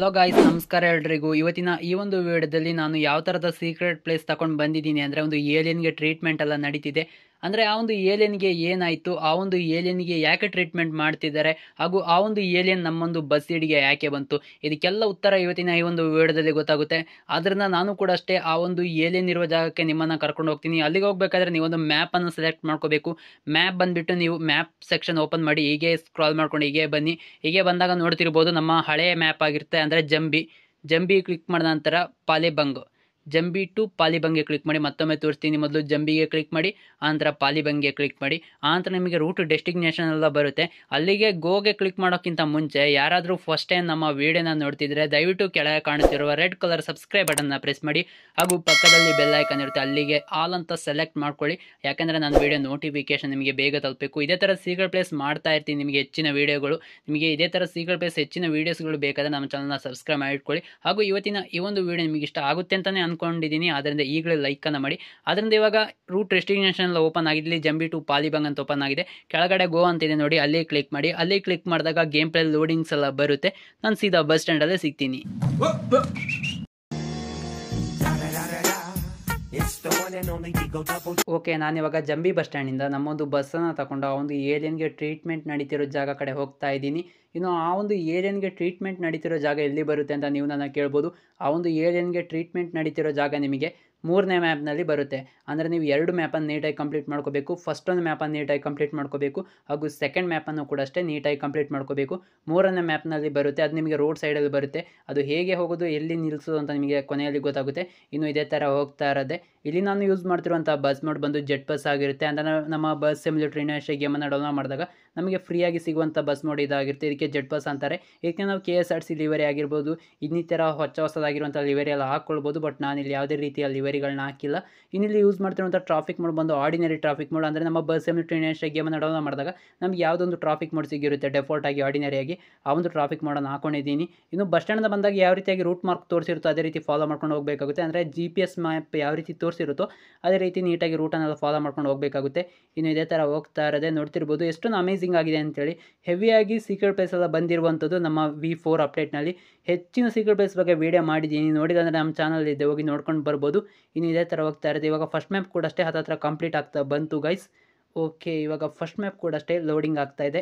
hello guys ನಮಸ್ಕಾರ ಎಲ್ರಿಗೂ ಇವತ್ತಿನ ಈ ಒಂದು ವಿಡಿಯೋದಲ್ಲಿ ನಾನು ಯಾವ ಥರದ ಸೀಕ್ರೆಟ್ ಪ್ಲೇಸ್ ತಗೊಂಡು ಬಂದಿದ್ದೀನಿ ಅಂದರೆ ಒಂದು ಏಲಿಯನ್ಗೆ ಟ್ರೀಟ್ಮೆಂಟ್ ಎಲ್ಲ ನಡೀತಿದೆ ಅಂದರೆ ಆ ಒಂದು ಏಲಿಯನ್ಗೆ ಏನಾಯಿತು ಆ ಒಂದು ಏಲಿಯನ್ಗೆ ಯಾಕೆ ಟ್ರೀಟ್ಮೆಂಟ್ ಮಾಡ್ತಿದ್ದಾರೆ ಹಾಗೂ ಆ ಒಂದು ಏಲಿಯನ್ ನಮ್ಮೊಂದು ಬಸ್ಸಿಡಿಗೆ ಯಾಕೆ ಬಂತು ಇದಕ್ಕೆಲ್ಲ ಉತ್ತರ ಇವತ್ತಿನ ಈ ಒಂದು ವಿಡಿಯೋದಲ್ಲಿ ಗೊತ್ತಾಗುತ್ತೆ ಆದ್ದರಿಂದ ನಾನು ಕೂಡ ಅಷ್ಟೇ ಆ ಒಂದು ಏಲಿಯನ್ ಇರುವ ಜಾಗಕ್ಕೆ ನಿಮ್ಮನ್ನು ಕರ್ಕೊಂಡು ಹೋಗ್ತೀನಿ ಅಲ್ಲಿಗೆ ಹೋಗಬೇಕಾದ್ರೆ ನೀವೊಂದು ಮ್ಯಾಪನ್ನು ಸೆಲೆಕ್ಟ್ ಮಾಡ್ಕೋಬೇಕು ಮ್ಯಾಪ್ ಬಂದುಬಿಟ್ಟು ನೀವು ಮ್ಯಾಪ್ ಸೆಕ್ಷನ್ ಓಪನ್ ಮಾಡಿ ಹೀಗೆ ಸ್ಕ್ರಾಲ್ ಮಾಡ್ಕೊಂಡು ಹೀಗೆ ಬನ್ನಿ ಹೀಗೆ ಬಂದಾಗ ನೋಡ್ತಿರ್ಬೋದು ನಮ್ಮ ಹಳೆಯ ಮ್ಯಾಪ್ ಆಗಿರುತ್ತೆ ಅಂದರೆ ಜಂಬಿ ಜಂಬಿ ಕ್ಲಿಕ್ ಮಾಡಿದ ನಂತರ ಪಾಲೆಬಂಗ್ ಜಂಬಿ ಟು ಪಾಲಿಬಂಗ್ಗೆ ಕ್ಲಿಕ್ ಮಾಡಿ ಮತ್ತೊಮ್ಮೆ ತೋರಿಸ್ತೀನಿ ಮೊದಲು ಜಂಬಿಗೆ ಕ್ಲಿಕ್ ಮಾಡಿ ಆನಂತರ ಪಾಲಿಬಂಗೆ ಕ್ಲಿಕ್ ಮಾಡಿ ಆನಂತರ ನಿಮಗೆ ರೂಟ್ ಡೆಸ್ಟಿನೇಷನ್ ಎಲ್ಲ ಬರುತ್ತೆ ಅಲ್ಲಿಗೆ ಗೋಗೆ ಕ್ಲಿಕ್ ಮಾಡೋಕ್ಕಿಂತ ಮುಂಚೆ ಯಾರಾದರೂ ಫಸ್ಟ್ ಟೈಮ್ ನಮ್ಮ ವಿಡಿಯೋನ ನೋಡ್ತಿದ್ರೆ ದಯವಿಟ್ಟು ಕೆಳಗೆ ಕಾಣುತ್ತಿರುವ ರೆಡ್ ಕಲರ್ ಸಬ್ಸ್ಕ್ರೈಬ್ ಬಟನ್ನ ಪ್ರೆಸ್ ಮಾಡಿ ಹಾಗೂ ಪಕ್ಕದಲ್ಲಿ ಬೆಲ್ ಐಕನ್ ಇರುತ್ತೆ ಅಲ್ಲಿಗೆ ಆಲ್ ಅಂತ ಸೆಲೆಕ್ಟ್ ಮಾಡ್ಕೊಳ್ಳಿ ಯಾಕೆಂದರೆ ನಾನು ವಿಡಿಯೋ ನೋಟಿಫಿಕೇಶನ್ ನಿಮಗೆ ಬೇಗ ತಲುಪಬೇಕು ಇದೇ ಥರ ಸೀಕ್ರೆಟ್ ಪ್ಲೇಸ್ ಮಾಡ್ತಾ ಇರ್ತೀನಿ ನಿಮಗೆ ಹೆಚ್ಚಿನ ವೀಡಿಯೋಗಳು ನಿಮಗೆ ಇದೇ ಥರ ಸೀಕ್ರೆಟ್ ಪ್ಲೇಸ್ ಹೆಚ್ಚಿನ ವೀಡಿಯೋಸ್ಗಳು ಬೇಕಾದರೆ ನಮ್ಮ ಚಾನಲ್ನ ಸಬ್ಸ್ಕ್ರೈಬ್ ಮಾಡಿಟ್ಕೊಳ್ಳಿ ಹಾಗೂ ಇವತ್ತಿನ ಈ ಒಂದು ವೀಡಿಯೋ ನಿಮಗೆ ಇಷ್ಟ ಆಗುತ್ತೆ ಅಂತಲೇ ಅಂದ್ಕೊಂಡಿದ್ದೀನಿ ಆದ್ದರಿಂದ ಈಗಲೇ ಲೈಕನ್ನು ಮಾಡಿ ಅದರಿಂದ ಇವಾಗ ರೂಟ್ ಎಲ್ಲ ಓಪನ್ ಆಗಿದೆ ಜಂಬಿ ಟು ಪಾಲಿಬಂಗ್ ಅಂತ ಓಪನ್ ಆಗಿದೆ ಕೆಳಗಡೆ ಗೋ ಅಂತಿದೆ ನೋಡಿ ಅಲ್ಲಿ ಕ್ಲಿಕ್ ಮಾಡಿ ಅಲ್ಲಿ ಕ್ಲಿಕ್ ಮಾಡಿದಾಗ ಗೇಮ್ ಪ್ಲೇ ಲೋಡಿಂಗ್ಸ್ ಎಲ್ಲ ಬರುತ್ತೆ ನಾನು ಸೀದಾ ಬಸ್ ಸ್ಟ್ಯಾಂಡಲ್ಲೇ ಸಿಗ್ತೀನಿ ಓಕೆ ನಾನಿವಾಗ ಜಂಬಿ ಬಸ್ ಸ್ಟ್ಯಾಂಡಿಂದ ನಮ್ಮೊಂದು ಬಸ್ಸನ್ನು ತಗೊಂಡು ಆ ಒಂದು ಗೆ ಟ್ರೀಟ್ಮೆಂಟ್ ನಡೀತಿರೋ ಜಾಗ ಕಡೆ ಹೋಗ್ತಾ ಇದ್ದೀನಿ ಇನ್ನು ಆ ಒಂದು ಗೆ ಟ್ರೀಟ್ಮೆಂಟ್ ನಡೀತಿರೋ ಜಾಗ ಎಲ್ಲಿ ಬರುತ್ತೆ ಅಂತ ನೀವು ನನ್ನ ಕೇಳ್ಬೋದು ಆ ಒಂದು ಗೆ ಟ್ರೀಟ್ಮೆಂಟ್ ನಡೀತಿರೋ ಜಾಗ ನಿಮಗೆ ಮೂರನೇ ಮ್ಯಾಪ್ನಲ್ಲಿ ಬರುತ್ತೆ ಅಂದರೆ ನೀವು ಎರಡು ಮ್ಯಾಪನ್ನು ನೀಟಾಗಿ ಕಂಪ್ಲೀಟ್ ಮಾಡ್ಕೋಬೇಕು ಫಸ್ಟ್ ಒಂದು ಮ್ಯಾಪನ್ನು ನೀಟಾಗಿ ಕಂಪ್ಲೀಟ್ ಮಾಡ್ಕೋಬೇಕು ಹಾಗೂ ಸೆಕೆಂಡ್ ಮ್ಯಾಪನ್ನು ಕೂಡ ಅಷ್ಟೇ ನೀಟಾಗಿ ಕಂಪ್ಲೀಟ್ ಮಾಡ್ಕೋಬೇಕು ಮೂರನೇ ಮ್ಯಾಪ್ನಲ್ಲಿ ಬರುತ್ತೆ ಅದು ನಿಮಗೆ ರೋಡ್ ಸೈಡಲ್ಲಿ ಬರುತ್ತೆ ಅದು ಹೇಗೆ ಹೋಗೋದು ಎಲ್ಲಿ ನಿಲ್ಲಿಸೋದು ಅಂತ ನಿಮಗೆ ಕೊನೆಯಲ್ಲಿ ಗೊತ್ತಾಗುತ್ತೆ ಇನ್ನು ಇದೇ ಥರ ಹೋಗ್ತಾ ಇರೋದೆ ಇಲ್ಲಿ ನಾನು ಯೂಸ್ ಮಾಡ್ತಿರುವಂಥ ಬಸ್ ಮೋಡ್ ಬಂದು ಜೆಟ್ ಬಸ್ ಆಗಿರುತ್ತೆ ಅಂದರೆ ನಮ್ಮ ಬಸ್ ಸಿಮ್ಯುಲೇಟರ್ ಟ್ರೈನ್ ಗೇಮನ್ನು ಡೌನ್ಲೋಡ್ ಮಾಡಿದಾಗ ನಮಗೆ ಫ್ರೀಯಾಗಿ ಸಿಗುವಂಥ ಬಸ್ ಮೋಡ್ ಇದಾಗಿರುತ್ತೆ ಇದಕ್ಕೆ ಜೆಟ್ ಬಸ್ ಅಂತಾರೆ ಇದಕ್ಕೆ ನಾವು K S R C livery ಆಗಿರ್ಬೋದು ಇನ್ನಿತರ ಹೊಚ್ಚ ಹೊಸದಾಗಿರುವಂಥ ಲಿವರಿ ಎಲ್ಲ ಹಾಕ್ಕೊಳ್ಬೋದು ಬಟ್ ನಾನು ಇಲ್ಲಿ ಯಾವುದೇ ರೀತಿಯ ಲಿವರಿಗಳನ್ನ ಹಾಕಿಲ್ಲ ಇನ್ನಿಲ್ಲಿ ಯೂಸ್ ಮಾಡ್ತಿರುವಂಥ ಟ್ರಾಫಿಕ್ ಮೋಡ್ ಬಂದು ಆರ್ಡಿನರಿ ಟ್ರಾಫಿಕ್ ಮೋಡ್ ಅಂದರೆ ನಮ್ಮ ಬಸ್ ಸಿಮ್ಯುಲೇಟರ್ ಟ್ರೈನ್ ಗೇಮನ್ನು ಡೌನ್ಲೋಡ್ ಮಾಡಿದಾಗ ನಮಗೆ ಯಾವುದೊಂದು ಟ್ರಾಫಿಕ್ ಮೋಡ್ ಸಿಗಿರುತ್ತೆ ಡೆಫಾಲ್ಟ್ ಆಗಿ ಆರ್ಡಿನರಿಯಾಗಿ ಆ ಒಂದು ಟ್ರಾಫಿಕ್ ಮೋಡನ್ನು ಹಾಕೊಂಡಿದ್ದೀನಿ ಇನ್ನು ಬಸ್ ಸ್ಟ್ಯಾಂಡ್ ಬಂದಾಗ ಯಾವ ರೀತಿಯಾಗಿ ರೂಟ್ ಮಾರ್ಕ್ ತೋರಿಸಿರುತ್ತೋ ಅದೇ ರೀತಿ ಫಾಲೋ ಮಾಡ್ಕೊಂಡು ಹೋಗಬೇಕಾಗುತ್ತೆ ಅಂದರೆ ಜಿ ಪಿ ಎಸ್ ಮ್ಯಾಪ್ ಯಾವ ರೀತಿ ತೋರಿಸಿರುತ್ತೋ ಅದೇ ರೀತಿ ನೀಟಾಗಿ ರೂಟನ್ನೆಲ್ಲ ಫಾಲೋ ಮಾಡ್ಕೊಂಡು ಹೋಗಬೇಕಾಗುತ್ತೆ ಇನ್ನು ಇದೇ ಥರ ಹೋಗ್ತಾ ಇರೋದೆ ನೋಡ್ತಿರ್ಬೋದು ಎಷ್ಟೊಂದು ಅಮೇಝಿಂಗ್ ಆಗಿದೆ ಅಂತೇಳಿ ಹೆವಿಯಾಗಿ ಸೀಕ್ರೆಟ್ ಪ್ಲೇಸ್ ಎಲ್ಲ ಬಂದಿರುವಂಥದ್ದು ನಮ್ಮ ವಿ ಫೋರ್ ಅಪ್ಡೇಟ್ನಲ್ಲಿ ಹೆಚ್ಚಿನ ಸೀಕ್ರೆಟ್ ಪ್ಲೇಸ್ ಬಗ್ಗೆ ವೀಡಿಯೋ ಮಾಡಿದ್ದೀನಿ ನೋಡಿದಂದರೆ ನಮ್ಮ ಚಾನಲ್ ಇದೆ ಹೋಗಿ ನೋಡ್ಕೊಂಡು ಬರ್ಬೋದು ಇನ್ನು ಇದೇ ಥರ ಹೋಗ್ತಾ ಇರೋದು ಇವಾಗ ಫಸ್ಟ್ ಮ್ಯಾಪ್ ಕೂಡ ಅಷ್ಟೇ ಹತ್ತತ್ರ ಕಂಪ್ಲೀಟ್ ಆಗ್ತಾ ಬಂತು ಗೈಸ್ ಓಕೆ ಇವಾಗ ಫಸ್ಟ್ ಮ್ಯಾಪ್ ಕೂಡ ಅಷ್ಟೇ ಲೋಡಿಂಗ್ ಆಗ್ತಾ ಇದೆ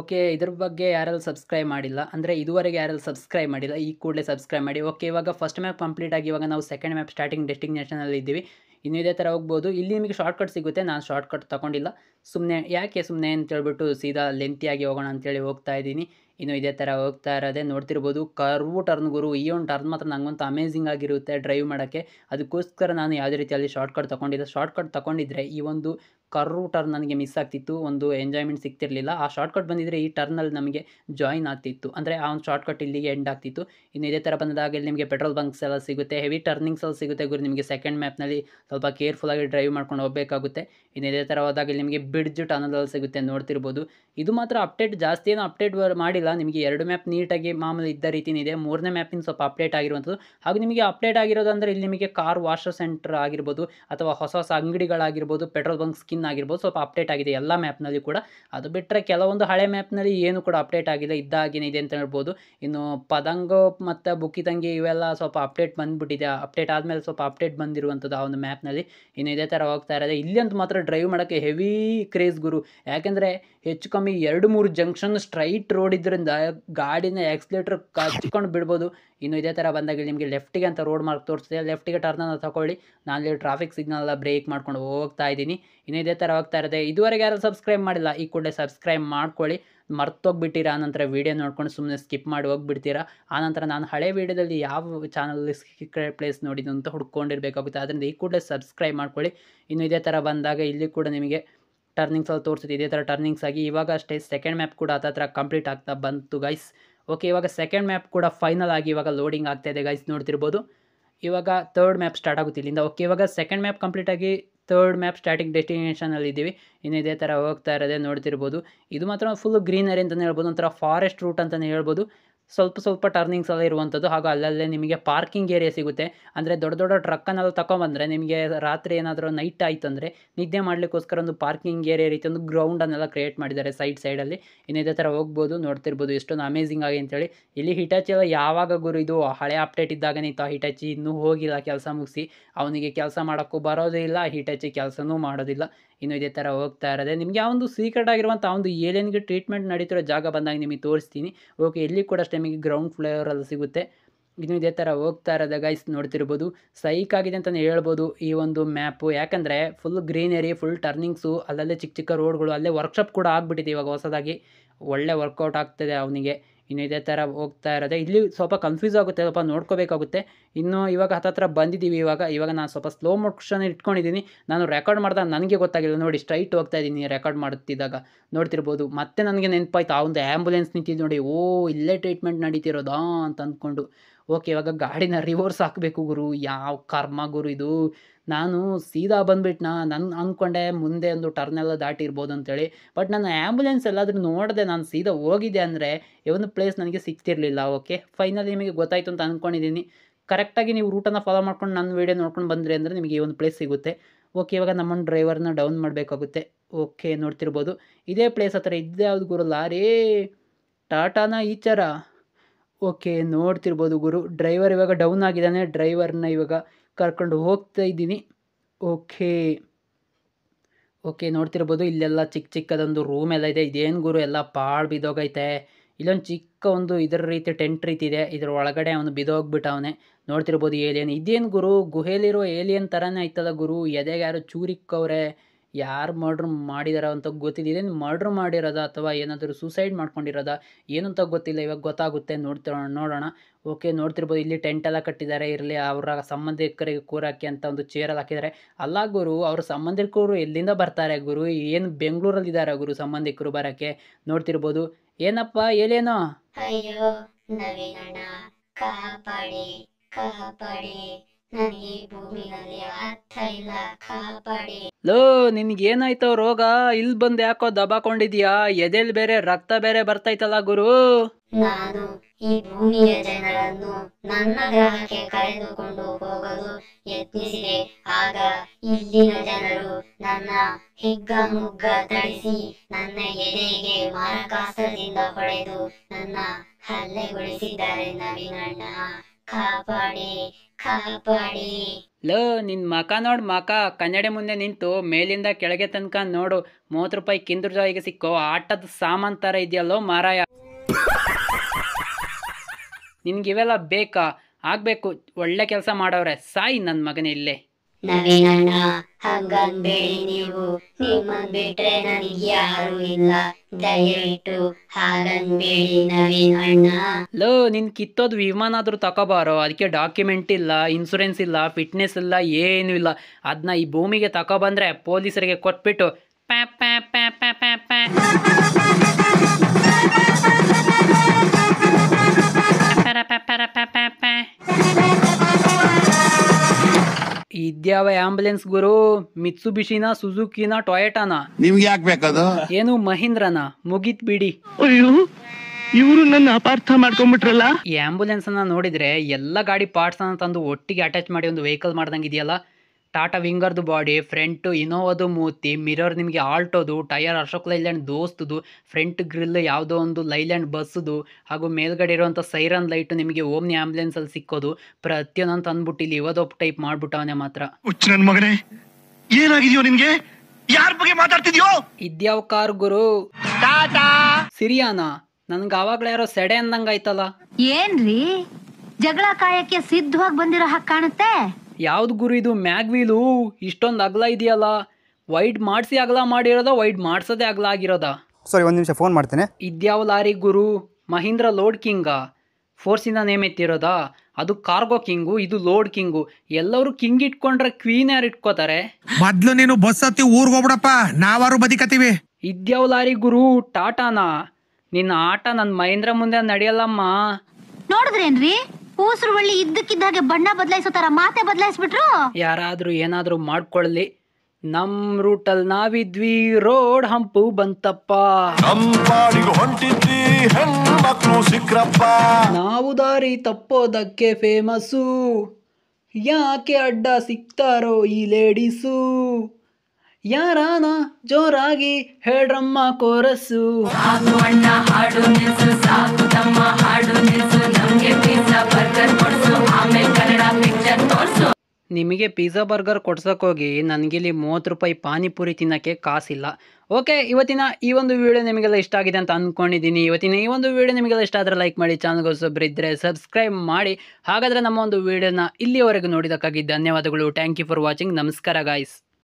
ಓಕೆ ಇದ್ರ ಬಗ್ಗೆ ಯಾರಲ್ಲಿ ಸಬ್ಸ್ಕ್ರೈಬ್ ಮಾಡಿಲ್ಲ ಅಂದರೆ ಇದುವರೆಗೆ ಯಾರಲ್ಲಿ ಸಬ್ಸ್ಕ್ರೈಬ್ ಮಾಡಿಲ್ಲ ಈ ಕೂಡಲೇ ಸಬ್ಸ್ಕ್ರೈಬ್ ಮಾಡಿ ಓಕೆ ಇವಾಗ ಫಸ್ಟ್ ಮ್ಯಾಪ್ ಕಂಪ್ಲೀಟ್ ಆಗಿ ಇವಾಗ ನಾವು ಸೆಕೆಂಡ್ ಮ್ಯಾಪ್ ಸ್ಟಾರ್ಟಿಂಗ್ ಡೆಸ್ಟಿನೇಷನಲ್ಲಿ ಇದ್ದೀವಿ ಇನ್ನು ಇದೇ ಥರ ಹೋಗ್ಬೋದು ಇಲ್ಲಿ ನಿಮಗೆ ಶಾರ್ಟ್ಕಟ್ ಸಿಗುತ್ತೆ ನಾನು ಶಾರ್ಟ್ಕಟ್ ತೊಗೊಂಡಿಲ್ಲ ಸುಮ್ಮನೆ ಯಾಕೆ ಸುಮ್ಮನೆ ಅಂತೇಳ್ಬಿಟ್ಟು ಸೀದಾ ಲೆಂತಿಯಾಗಿ ಹೋಗೋಣ ಅಂತೇಳಿ ಹೋಗ್ತಾ ಇದ್ದೀನಿ ಇನ್ನು ಇದೇ ಥರ ಹೋಗ್ತಾ ಇರೋದೆ ನೋಡ್ತಿರ್ಬೋದು ಕರ್ವು ಟರ್ನ್ ಗುರು ಈ ಒಂದು ಟರ್ನ್ ಮಾತ್ರ ನನಗಂತೂ ಅಮೇಝಿಂಗ್ ಆಗಿರುತ್ತೆ ಡ್ರೈವ್ ಮಾಡೋಕ್ಕೆ ಅದಕ್ಕೋಸ್ಕರ ನಾನು ಯಾವುದೇ ರೀತಿಯಲ್ಲಿ ಶಾರ್ಟ್ಕಟ್ ಶಾರ್ಟ್ ಶಾರ್ಟ್ಕಟ್ ತೊಗೊಂಡಿದ್ರೆ ಈ ಒಂದು ಕರ್ವ್ ಟರ್ನ್ ನನಗೆ ಮಿಸ್ ಆಗ್ತಿತ್ತು ಒಂದು ಎಂಜಾಯ್ಮೆಂಟ್ ಸಿಗ್ತಿರಲಿಲ್ಲ ಆ ಶಾರ್ಟ್ಕಟ್ ಬಂದಿದ್ದರೆ ಈ ಟರ್ನಲ್ಲಿ ನಮಗೆ ಜಾಯಿನ್ ಆಗ್ತಿತ್ತು ಅಂದರೆ ಆ ಒಂದು ಶಾರ್ಟ್ಕಟ್ ಇಲ್ಲಿಗೆ ಎಂಡ್ ಆಗ್ತಿತ್ತು ಇನ್ನು ಇದೇ ಥರ ಬಂದಾಗ ಇಲ್ಲಿ ನಿಮಗೆ ಪೆಟ್ರೋಲ್ ಬಂಕ್ಸ್ ಎಲ್ಲ ಸಿಗುತ್ತೆ ಹೆವಿ ಟರ್ನಿಂಗ್ಸ್ ಎಲ್ಲ ಸಿಗುತ್ತೆ ಗುರು ನಿಮಗೆ ಸೆಕೆಂಡ್ ಮ್ಯಾಪ್ನಲ್ಲಿ ಸ್ವಲ್ಪ ಕೇರ್ಫುಲ್ಲಾಗಿ ಡ್ರೈವ್ ಮಾಡ್ಕೊಂಡು ಹೋಗಬೇಕಾಗುತ್ತೆ ಇನ್ನು ಇದೇ ಥರ ಹೋದಾಗ ಇಲ್ಲಿ ನಿಮಗೆ ಬಿಡ್ಜ್ ಟನಲ್ ಸಿಗುತ್ತೆ ನೋಡ್ತಿರ್ಬೋದು ಇದು ಮಾತ್ರ ಅಪ್ಡೇಟ್ ಜಾಸ್ತಿ ಏನೋ ಅಪ್ಡೇಟ್ ಮಾಡಿಲ್ಲ ಇಲ್ಲ ನಿಮಗೆ ಎರಡು ಮ್ಯಾಪ್ ನೀಟಾಗಿ ಮಾಮೂಲಿ ಇದ್ದ ರೀತಿನೇ ಇದೆ ಮೂರನೇ ಮ್ಯಾಪಿನ ಸ್ವಲ್ಪ ಅಪ್ಡೇಟ್ ಆಗಿರುವಂಥದ್ದು ಹಾಗೂ ನಿಮಗೆ ಅಪ್ಡೇಟ್ ಆಗಿರೋದಂದ್ರೆ ಇಲ್ಲಿ ನಿಮಗೆ ಕಾರ್ ವಾಷರ್ ಸೆಂಟರ್ ಆಗಿರ್ಬೋದು ಅಥವಾ ಹೊಸ ಹೊಸ ಅಂಗಡಿಗಳಾಗಿರ್ಬೋದು ಪೆಟ್ರೋಲ್ ಬಂಕ್ ಸ್ಕಿನ್ ಆಗಿರ್ಬೋದು ಸ್ವಲ್ಪ ಅಪ್ಡೇಟ್ ಆಗಿದೆ ಎಲ್ಲ ಮ್ಯಾಪ್ನಲ್ಲಿ ಕೂಡ ಅದು ಬಿಟ್ಟರೆ ಕೆಲವೊಂದು ಹಳೆ ಮ್ಯಾಪ್ನಲ್ಲಿ ಏನು ಕೂಡ ಅಪ್ಡೇಟ್ ಆಗಿಲ್ಲ ಇದ್ದಾಗೇನಿದೆ ಇದೆ ಅಂತ ಹೇಳ್ಬೋದು ಇನ್ನು ಪದಂಗ ಮತ್ತು ಬುಕ್ಕಿತಂಗಿ ಇವೆಲ್ಲ ಸ್ವಲ್ಪ ಅಪ್ಡೇಟ್ ಬಂದುಬಿಟ್ಟಿದೆ ಅಪ್ಡೇಟ್ ಆದಮೇಲೆ ಸ್ವಲ್ಪ ಅಪ್ಡೇಟ್ ಬಂದಿರುವಂಥದ್ದು ಆ ಒಂದು ಮ್ಯಾಪ್ನಲ್ಲಿ ಇನ್ನು ಇದೇ ಥರ ಹೋಗ್ತಾ ಇರೋದೇ ಇಲ್ಲಿ ಅಂತ ಮಾತ್ರ ಡ್ರೈವ್ ಮಾಡೋಕ್ಕೆ ಹೆವಿ ಕ್ರೇಜ್ ಗುರು ಯಾಕೆಂದರೆ ಹೆಚ್ಚು ಕಮ್ಮಿ ಎರಡು ಮೂರು ಜಂಕ್ಷನ್ ಸ್ಟ್ರೈಟ್ ರೋಡ್ ಇದ್ರೆ ಇದರಿಂದ ಗಾಡಿನ ಎಕ್ಸ್ಲೇಟರ್ ಕಚ್ಕೊಂಡು ಬಿಡ್ಬೋದು ಇನ್ನು ಇದೇ ಥರ ಬಂದಾಗ ನಿಮಗೆ ಲೆಫ್ಟಿಗೆ ಅಂತ ರೋಡ್ ಮಾರ್ಕ್ ತೋರಿಸ್ತಿದೆ ಲೆಫ್ಟಿಗೆ ಅಂತ ತಗೊಳ್ಳಿ ನಾನು ಟ್ರಾಫಿಕ್ ಎಲ್ಲ ಬ್ರೇಕ್ ಮಾಡ್ಕೊಂಡು ಹೋಗ್ತಾ ಇದ್ದೀನಿ ಇನ್ನು ಇದೇ ಥರ ಹೋಗ್ತಾ ಇರೋದೇ ಇದುವರೆಗೆ ಯಾರು ಸಬ್ಸ್ಕ್ರೈಬ್ ಮಾಡಿಲ್ಲ ಈ ಕೂಡಲೇ ಸಬ್ಸ್ಕ್ರೈಬ್ ಮಾಡ್ಕೊಳ್ಳಿ ಮರ್ತೋಗ್ಬಿಟ್ಟಿರ ಆನಂತರ ವೀಡಿಯೋ ನೋಡ್ಕೊಂಡು ಸುಮ್ಮನೆ ಸ್ಕಿಪ್ ಮಾಡಿ ಹೋಗ್ಬಿಡ್ತೀರಾ ಆನಂತರ ನಾನು ಹಳೆ ವೀಡಿಯೋದಲ್ಲಿ ಯಾವ ಚಾನಲಲ್ಲಿ ಸೀಕ್ರೆಟ್ ಪ್ಲೇಸ್ ನೋಡಿದ್ದು ಅಂತ ಹುಡ್ಕೊಂಡಿರಬೇಕಾಗುತ್ತೆ ಆದ್ದರಿಂದ ಈ ಕೂಡಲೇ ಸಬ್ಸ್ಕ್ರೈಬ್ ಮಾಡ್ಕೊಳ್ಳಿ ಇನ್ನು ಇದೇ ಥರ ಬಂದಾಗ ಇಲ್ಲಿ ಕೂಡ ನಿಮಗೆ ಟರ್ನಿಂಗ್ಸಲ್ಲಿ ತೋರಿಸುತ್ತೆ ಇದೇ ಥರ ಟರ್ನಿಂಗ್ಸ್ ಆಗಿ ಇವಾಗ ಅಷ್ಟೇ ಸೆಕೆಂಡ್ ಮ್ಯಾಪ್ ಕೂಡ ಆ ಥರ ಕಂಪ್ಲೀಟ್ ಆಗ್ತಾ ಬಂತು ಗೈಸ್ ಓಕೆ ಇವಾಗ ಸೆಕೆಂಡ್ ಮ್ಯಾಪ್ ಕೂಡ ಫೈನಲ್ ಆಗಿ ಇವಾಗ ಲೋಡಿಂಗ್ ಆಗ್ತಾ ಇದೆ ಗೈಸ್ ನೋಡ್ತಿರ್ಬೋದು ಇವಾಗ ತರ್ಡ್ ಮ್ಯಾಪ್ ಸ್ಟಾರ್ಟ್ ಆಗುತ್ತೆ ಇಲ್ಲಿಂದ ಓಕೆ ಇವಾಗ ಸೆಕೆಂಡ್ ಮ್ಯಾಪ್ ಕಂಪ್ಲೀಟ್ ಆಗಿ ತರ್ಡ್ ಮ್ಯಾಪ್ ಸ್ಟಾರ್ಟಿಂಗ್ ಡೆಸ್ಟಿನೇಷನಲ್ಲಿ ಇದ್ದೀವಿ ಇನ್ನು ಇದೇ ಥರ ಹೋಗ್ತಾ ಇರೋದೇ ನೋಡ್ತಿರ್ಬೋದು ಇದು ಮಾತ್ರ ಫುಲ್ ಗ್ರೀನರಿ ಅಂತಲೇ ಹೇಳ್ಬೋದು ಒಂಥರ ಫಾರೆಸ್ಟ್ ರೂಟ್ ಅಂತಲೇ ಹೇಳ್ಬೋದು ಸ್ವಲ್ಪ ಸ್ವಲ್ಪ ಟರ್ನಿಂಗ್ಸ್ ಎಲ್ಲ ಇರುವಂಥದ್ದು ಹಾಗೂ ಅಲ್ಲಲ್ಲೇ ನಿಮಗೆ ಪಾರ್ಕಿಂಗ್ ಏರಿಯಾ ಸಿಗುತ್ತೆ ಅಂದರೆ ದೊಡ್ಡ ದೊಡ್ಡ ಟ್ರಕ್ಕನ್ನೆಲ್ಲ ತಗೊಂಬಂದರೆ ನಿಮಗೆ ರಾತ್ರಿ ಏನಾದರೂ ನೈಟ್ ಆಯಿತು ಅಂದರೆ ನಿದ್ದೆ ಮಾಡಲಿಕ್ಕೋಸ್ಕರ ಒಂದು ಪಾರ್ಕಿಂಗ್ ಏರಿಯಾ ರೀತಿ ಒಂದು ಗ್ರೌಂಡನ್ನೆಲ್ಲ ಕ್ರಿಯೇಟ್ ಮಾಡಿದ್ದಾರೆ ಸೈಡ್ ಸೈಡಲ್ಲಿ ಇನ್ನು ಇದೇ ಥರ ಹೋಗ್ಬೋದು ನೋಡ್ತಿರ್ಬೋದು ಎಷ್ಟೊಂದು ಅಮೇಝಿಂಗ್ ಆಗಿ ಅಂತೇಳಿ ಇಲ್ಲಿ ಹಿಟಾಚಿ ಎಲ್ಲ ಯಾವಾಗ ಗುರು ಇದು ಹಳೆ ಅಪ್ಡೇಟ್ ಇದ್ದಾಗನೇ ಇತ್ತು ಆ ಹಿಟಾಚಿ ಇನ್ನೂ ಹೋಗಿಲ್ಲ ಕೆಲಸ ಮುಗಿಸಿ ಅವನಿಗೆ ಕೆಲಸ ಮಾಡೋಕ್ಕೂ ಬರೋದೇ ಇಲ್ಲ ಹಿಟಾಚಿ ಕೆಲಸನೂ ಮಾಡೋದಿಲ್ಲ ಇನ್ನು ಇದೇ ಥರ ಹೋಗ್ತಾ ಇರೋದೆ ನಿಮಗೆ ಆ ಒಂದು ಸೀಕ್ರೆಟ್ ಆಗಿರುವಂಥ ಒಂದು ಏಲಿಯನ್ಗೆ ಟ್ರೀಟ್ಮೆಂಟ್ ನಡೀತಿರೋ ಜಾಗ ಬಂದಾಗ ನಿಮಗೆ ತೋರಿಸ್ತೀನಿ ಓಕೆ ಎಲ್ಲಿ ಕೂಡ ಅಷ್ಟೇ ನಿಮಗೆ ಗ್ರೌಂಡ್ ಫ್ಲೋರಲ್ಲಿ ಸಿಗುತ್ತೆ ಇನ್ನು ಇದೇ ಥರ ಹೋಗ್ತಾ ಇರೋದ ಗೈಸ್ ನೋಡ್ತಿರ್ಬೋದು ಸೈಕ್ ಆಗಿದೆ ಅಂತಲೇ ಹೇಳ್ಬೋದು ಈ ಒಂದು ಮ್ಯಾಪು ಯಾಕಂದರೆ ಫುಲ್ ಗ್ರೀನರಿ ಫುಲ್ ಟರ್ನಿಂಗ್ಸು ಅಲ್ಲಲ್ಲೇ ಚಿಕ್ಕ ಚಿಕ್ಕ ರೋಡ್ಗಳು ಅಲ್ಲೇ ವರ್ಕ್ಶಾಪ್ ಕೂಡ ಆಗಿಬಿಟ್ಟಿದೆ ಇವಾಗ ಹೊಸದಾಗಿ ಒಳ್ಳೆ ವರ್ಕೌಟ್ ಆಗ್ತದೆ ಅವನಿಗೆ ಇನ್ನು ಇದೇ ಥರ ಹೋಗ್ತಾ ಇರೋದೆ ಇಲ್ಲಿ ಸ್ವಲ್ಪ ಕನ್ಫ್ಯೂಸ್ ಆಗುತ್ತೆ ಸ್ವಲ್ಪ ನೋಡ್ಕೋಬೇಕಾಗುತ್ತೆ ಇನ್ನು ಇವಾಗ ಹತ್ತತ್ರ ಬಂದಿದ್ದೀವಿ ಇವಾಗ ಇವಾಗ ನಾನು ಸ್ವಲ್ಪ ಸ್ಲೋ ಮೋಷನ್ ಇಟ್ಕೊಂಡಿದ್ದೀನಿ ನಾನು ರೆಕಾರ್ಡ್ ಮಾಡಿದಾಗ ನನಗೆ ಗೊತ್ತಾಗಿಲ್ಲ ನೋಡಿ ಸ್ಟ್ರೈಟ್ ಹೋಗ್ತಾ ಇದ್ದೀನಿ ರೆಕಾರ್ಡ್ ಮಾಡುತ್ತಿದ್ದಾಗ ನೋಡ್ತಿರ್ಬೋದು ಮತ್ತೆ ನನಗೆ ನೆನಪಾಯ್ತು ಆ ಒಂದು ಆ್ಯಂಬುಲೆನ್ಸ್ ನಿಂತಿದ್ದು ನೋಡಿ ಓ ಇಲ್ಲೇ ಟ್ರೀಟ್ಮೆಂಟ್ ನಡೀತಿರೋದಾ ಅಂತ ಅಂದ್ಕೊಂಡು ಓಕೆ ಇವಾಗ ಗಾಡಿನ ರಿವರ್ಸ್ ಹಾಕಬೇಕು ಗುರು ಯಾವ ಕರ್ಮ ಗುರು ಇದು ನಾನು ಸೀದಾ ಬಂದ್ಬಿಟ್ನಾ ನನ್ನ ಅಂದ್ಕೊಂಡೆ ಮುಂದೆ ಒಂದು ಟರ್ನೆಲ್ಲ ದಾಟಿರ್ಬೋದು ಅಂತೇಳಿ ಬಟ್ ನಾನು ಆ್ಯಂಬುಲೆನ್ಸ್ ಎಲ್ಲಾದರೂ ನೋಡಿದೆ ನಾನು ಸೀದಾ ಹೋಗಿದ್ದೆ ಅಂದರೆ ಒಂದು ಪ್ಲೇಸ್ ನನಗೆ ಸಿಗ್ತಿರಲಿಲ್ಲ ಓಕೆ ಫೈನಲಿ ನಿಮಗೆ ಗೊತ್ತಾಯಿತು ಅಂತ ಅಂದ್ಕೊಂಡಿದ್ದೀನಿ ಕರೆಕ್ಟಾಗಿ ನೀವು ರೂಟನ್ನು ಫಾಲೋ ಮಾಡ್ಕೊಂಡು ನನ್ನ ವೀಡಿಯೋ ನೋಡ್ಕೊಂಡು ಬಂದರೆ ಅಂದರೆ ನಿಮಗೆ ಈ ಒಂದು ಪ್ಲೇಸ್ ಸಿಗುತ್ತೆ ಓಕೆ ಇವಾಗ ನಮ್ಮನ್ನು ಡ್ರೈವರ್ನ ಡೌನ್ ಮಾಡಬೇಕಾಗುತ್ತೆ ಓಕೆ ನೋಡ್ತಿರ್ಬೋದು ಇದೇ ಪ್ಲೇಸ್ ಹತ್ರ ಇದ್ದೇ ಯಾವ್ದು ಗುರು ಲಾರಿ ಟಾಟಾನ ಈಚರ ಓಕೆ ನೋಡ್ತಿರ್ಬೋದು ಗುರು ಡ್ರೈವರ್ ಇವಾಗ ಡೌನ್ ಆಗಿದ್ದಾನೆ ಡ್ರೈವರ್ನ ಇವಾಗ ಕರ್ಕೊಂಡು ಹೋಗ್ತಾ ಇದ್ದೀನಿ ಓಕೆ ಓಕೆ ನೋಡ್ತಿರ್ಬೋದು ಇಲ್ಲೆಲ್ಲ ಚಿಕ್ಕ ಚಿಕ್ಕದೊಂದು ರೂಮ್ ಎಲ್ಲ ಇದೆ ಇದೇನು ಗುರು ಎಲ್ಲ ಪಾಳು ಬಿದ್ದೋಗೈತೆ ಇಲ್ಲೊಂದು ಚಿಕ್ಕ ಒಂದು ಇದರ ರೀತಿ ಟೆಂಟ್ ರೀತಿ ಇದೆ ಇದರ ಒಳಗಡೆ ಅವನು ಅವನೆ ನೋಡ್ತಿರ್ಬೋದು ಏಲಿಯನ್ ಇದೇನು ಗುರು ಗುಹೆಯಲ್ಲಿರೋ ಏಲಿಯನ್ ಥರನೇ ಆಯ್ತಲ್ಲ ಗುರು ಎದೆಗೆ ಯಾರು ಚೂರಿಕ್ಕವ್ರೆ ಯಾರು ಮರ್ಡ್ರ್ ಮಾಡಿದಾರೋ ಅಂತ ಗೊತ್ತಿದೆ ಮರ್ಡ್ರ್ ಮಾಡಿರೋದ ಅಥವಾ ಏನಾದರೂ ಸೂಸೈಡ್ ಮಾಡ್ಕೊಂಡಿರೋದ ಏನಂತ ಗೊತ್ತಿಲ್ಲ ಇವಾಗ ಗೊತ್ತಾಗುತ್ತೆ ನೋಡ್ತಿರೋ ನೋಡೋಣ ಓಕೆ ನೋಡ್ತಿರ್ಬೋದು ಇಲ್ಲಿ ಟೆಂಟ್ ಎಲ್ಲ ಕಟ್ಟಿದ್ದಾರೆ ಇರಲಿ ಅವರ ಸಂಬಂಧಿಕರಿಗೆ ಕೂರಕ್ಕೆ ಅಂತ ಒಂದು ಚೇರಲ್ಲಿ ಹಾಕಿದ್ದಾರೆ ಅಲ್ಲ ಗುರು ಅವ್ರ ಸಂಬಂಧಿಕರು ಎಲ್ಲಿಂದ ಬರ್ತಾರೆ ಗುರು ಏನು ಬೆಂಗಳೂರಲ್ಲಿ ಇದ್ದಾರೆ ಗುರು ಸಂಬಂಧಿಕರು ಬರೋಕ್ಕೆ ನೋಡ್ತಿರ್ಬೋದು ಏನಪ್ಪ ಏನೇನೋ ಅಯ್ಯೋ ಕಾಪಾಡಿ ಕಾಪಾಡಿ ಲೋ ನಿನ್ಗೇನಾಯ್ತೋ ರೋಗ ಇಲ್ ಬಂದ್ ಯಾಕೋ ದಬಾಕೊಂಡಿದ್ಯಾ ಎದೆಲ್ ಬೇರೆ ರಕ್ತ ಬೇರೆ ಬರ್ತೈತಲ್ಲ ಗುರು ನಾನು ಈ ಜನರನ್ನು ನನ್ನ ಹೋಗಲು ಯತ್ನಿಸಿದೆ ಆಗ ಇಲ್ಲಿನ ಜನರು ನನ್ನ ಲೋ ನಿನ್ ಮಕ ನೋಡ್ ಮಕ ಕನ್ನಡಿ ಮುಂದೆ ನಿಂತು ಮೇಲಿಂದ ಕೆಳಗೆ ತನಕ ನೋಡು ಮೂವತ್ ರೂಪಾಯಿ ಕಿಂದ್ರ ಜಾಯಿಗೆ ಸಿಕ್ಕೋ ಆಟದ ಸಾಮಾನ್ ತರ ಇದೆಯಲ್ಲೋ ಮಾರಾಯ ನಿನ್ಗಿವೆಲ್ಲ ಬೇಕಾ ಆಗ್ಬೇಕು ಒಳ್ಳೆ ಕೆಲಸ ಮಾಡವ್ರೆ ಸಾಯಿ ನನ್ನ ಮಗನ ಇಲ್ಲೇ ನವೀನಣ್ಣ ಹಂಗನ್ಬೇಡಿ ನೀವು ನಿಮ್ಮನ್ ಬಿಟ್ರೆ ನನಗೆ ಯಾರು ಇಲ್ಲ ದಯವಿಟ್ಟು ಹಾಗನ್ಬೇಡಿ ನವೀನ್ ಅಣ್ಣ ಲೋ ನಿನ್ ಕಿತ್ತೋದ್ ವಿಮಾನ ಆದ್ರೂ ತಕೋಬಾರೋ ಅದಕ್ಕೆ ಡಾಕ್ಯುಮೆಂಟ್ ಇಲ್ಲ ಇನ್ಸೂರೆನ್ಸ್ ಇಲ್ಲ ಫಿಟ್ನೆಸ್ ಇಲ್ಲ ಏನು ಇಲ್ಲ ಅದನ್ನ ಈ ಭೂಮಿಗೆ ಬಂದ್ರೆ ಪೊಲೀಸರಿಗೆ ಕೊಟ್ಬಿಟ್ಟು ಪ್ಯಾ ಪ್ಯಾ ಪ್ಯಾ ಪ್ಯಾ ಪ್ಯಾ ಪ್ಯಾ ಇದ್ಯಾವ ಆಂಬುಲೆನ್ಸ್ ಗುರು ಮಿತ್ಸುಬಿಶಿನ ಸುಜುಕಿನ ಟೊಯಟಾನ ನಿಮ್ಗೆ ಯಾಕೆ ಬೇಕದು ಏನು ಮಹೀಂದ್ರನ ಮುಗಿತ್ ಬಿಡಿ ಅಯ್ಯೋ ಇವರು ನನ್ನ ಅಪಾರ್ಥ ಮಾಡ್ಕೊಂಡ್ಬಿಟ್ರಲ್ಲ ಈ ಆಂಬುಲೆನ್ಸ್ ಅನ್ನ ನೋಡಿದ್ರೆ ಎಲ್ಲ ಗಾಡಿ ಪಾರ್ಟ್ಸ್ ಅನ್ನ ತಂದು ಒಟ್ಟಿಗೆ ಅಟ್ಯಾಚ್ ಮಾಡಿ ಒಂದು ವೆಹಿಕಲ್ ಮಾಡ್ದಂಗೆ ಇದೆಯಲ್ಲ ಟಾಟಾ ವಿಂಗರ್ದು ಬಾಡಿ ಫ್ರಂಟು ಇನೋವಾದು ಮೂತಿ ಮಿರರ್ ನಿಮಗೆ ಆಲ್ಟೋದು ಟೈರ್ ಅಶೋಕ್ ಲೈಲ್ಯಾಂಡ್ ದೋಸ್ತದು ಫ್ರಂಟ್ ಗ್ರಿಲ್ ಯಾವುದೋ ಒಂದು ಲೈಲ್ಯಾಂಡ್ ಬಸ್ಸುದು ಹಾಗೂ ಮೇಲ್ಗಡೆ ಇರುವಂಥ ಸೈರನ್ ಲೈಟ್ ನಿಮಗೆ ಓಮ್ನಿ ಅಲ್ಲಿ ಸಿಕ್ಕೋದು ಪ್ರತಿಯೊಂದಂತ ಅಂದ್ಬಿಟ್ಟು ಇಲ್ಲಿ ಇವದೊಪ್ ಟೈಪ್ ಮಾಡ್ಬಿಟ್ಟವನೇ ಮಾತ್ರ ನನ್ನ ಮಗನೇ ಏನಾಗಿದೆಯೋ ನಿಮಗೆ ಯಾರ ಬಗ್ಗೆ ಮಾತಾಡ್ತಿದ್ಯೋ ಇದ್ಯಾವ ಕಾರ್ ಗುರು ಟಾಟಾ ಸಿರಿಯಾನಾ ನನ್ಗೆ ಅವಾಗಲೇ ಯಾರೋ ಸೆಡೆ ಅಂದಂಗಾಯ್ತಲ್ಲ ಏನ್ರಿ ಜಗಳ ಕಾಯಕ್ಕೆ ಸಿದ್ಧವಾಗಿ ಬಂದಿರೋ ಹಾಗೆ ಕಾಣುತ್ತೆ ಯಾವ್ದು ಗುರು ಇದು ಮ್ಯಾಗ್ವಿಲು ಇಷ್ಟೊಂದು ಅಗಲ ಇದೆಯಲ್ಲ ವೈಡ್ ಮಾಡಿಸಿ ಅಗಲ ಮಾಡಿರೋದ ವೈಡ್ ಮಾಡಿಸೋದೇ ಅಗಲ ಆಗಿರೋದ ಸರಿ ಒಂದು ನಿಮಿಷ ಫೋನ್ ಮಾಡ್ತೇನೆ ಇದ್ಯಾವ ಲಾರಿ ಗುರು ಮಹೀಂದ್ರ ಲೋಡ್ ಕಿಂಗಾ ಫೋರ್ಸಿಂದ ನೇಮ್ ಎತ್ತಿರೋದಾ ಅದು ಕಾರ್ಗೋ ಕಿಂಗು ಇದು ಲೋಡ್ ಕಿಂಗು ಎಲ್ಲರೂ ಕಿಂಗ್ ಇಟ್ಕೊಂಡ್ರೆ ಕ್ವೀನ್ ಯಾರು ಇಟ್ಕೋತಾರೆ ಮೊದ್ಲು ನೀನು ಬಸ್ ಹತ್ತಿ ಊರ್ಗ್ ಹೋಗ್ಬಿಡಪ್ಪ ನಾವಾರು ಬದಿಕತೀವಿ ಇದ್ಯಾವ್ ಲಾರಿ ಗುರು ಟಾಟಾನ ನಿನ್ನ ಆಟ ನನ್ನ ಮಹೇಂದ್ರ ಮುಂದೆ ನಡೆಯಲ್ಲಮ್ಮ ನೋಡಿದ್ರೇನ್ರಿ ಕೂಸರು ಬಳ್ಳಿ ಇದ್ದಕ್ಕಿದ್ದ ಬಣ್ಣ ಬದಲಾಯಿಸೋ ತರ ಮಾತೆ ಬದಲಾಯಿಸ್ಬಿಟ್ರು ಯಾರಾದ್ರೂ ಏನಾದ್ರೂ ಮಾಡ್ಕೊಳ್ಳಿ ನಮ್ ರೂಟಲ್ ನಾವಿದ್ವಿ ರೋಡ್ ಹಂಪು ಬಂತಪ್ಪ ಹೊಂಟಿದ್ವಿ ಹೆಣ್ಮಕ್ಳು ಸಿಕ್ರಪ್ಪ ನಾವು ದಾರಿ ತಪ್ಪೋದಕ್ಕೆ ಫೇಮಸ್ಸು ಯಾಕೆ ಅಡ್ಡ ಸಿಕ್ತಾರೋ ಈ ಲೇಡೀಸು ಯಾರಾನ ಜೋರಾಗಿ ಹೇಳ್ರಮ್ಮ ಕೋರಸ್ಸು ಹಾಡು ನಿಲ್ಸು ಸಾಕು ತಮ್ಮ ಹಾಡು ನಿಮಗೆ ಪಿಜ್ಜಾ ಬರ್ಗರ್ ಕೊಡ್ಸೋಕ್ಕೋಗಿ ನನಗಿಲ್ಲಿ ಮೂವತ್ತು ರೂಪಾಯಿ ಪಾನಿಪುರಿ ತಿನ್ನೋಕ್ಕೆ ಕಾಸಿಲ್ಲ ಓಕೆ ಇವತ್ತಿನ ಈ ಒಂದು ವಿಡಿಯೋ ನಿಮಗೆಲ್ಲ ಇಷ್ಟ ಆಗಿದೆ ಅಂತ ಅಂದ್ಕೊಂಡಿದ್ದೀನಿ ಇವತ್ತಿನ ಈ ಒಂದು ವಿಡಿಯೋ ನಿಮಗೆಲ್ಲ ಇಷ್ಟ ಆದರೆ ಲೈಕ್ ಮಾಡಿ ಒಸೊಬ್ಬರು ಇದ್ದರೆ ಸಬ್ಸ್ಕ್ರೈಬ್ ಮಾಡಿ ಹಾಗಾದರೆ ನಮ್ಮ ಒಂದು ವಿಡಿಯೋನ ಇಲ್ಲಿವರೆಗೂ ನೋಡಿದಕ್ಕಾಗಿ ಧನ್ಯವಾದಗಳು ಥ್ಯಾಂಕ್ ಯು ಫಾರ್ ವಾಚಿಂಗ್ ನಮಸ್ಕಾರ ಗಾಯ್ಸ್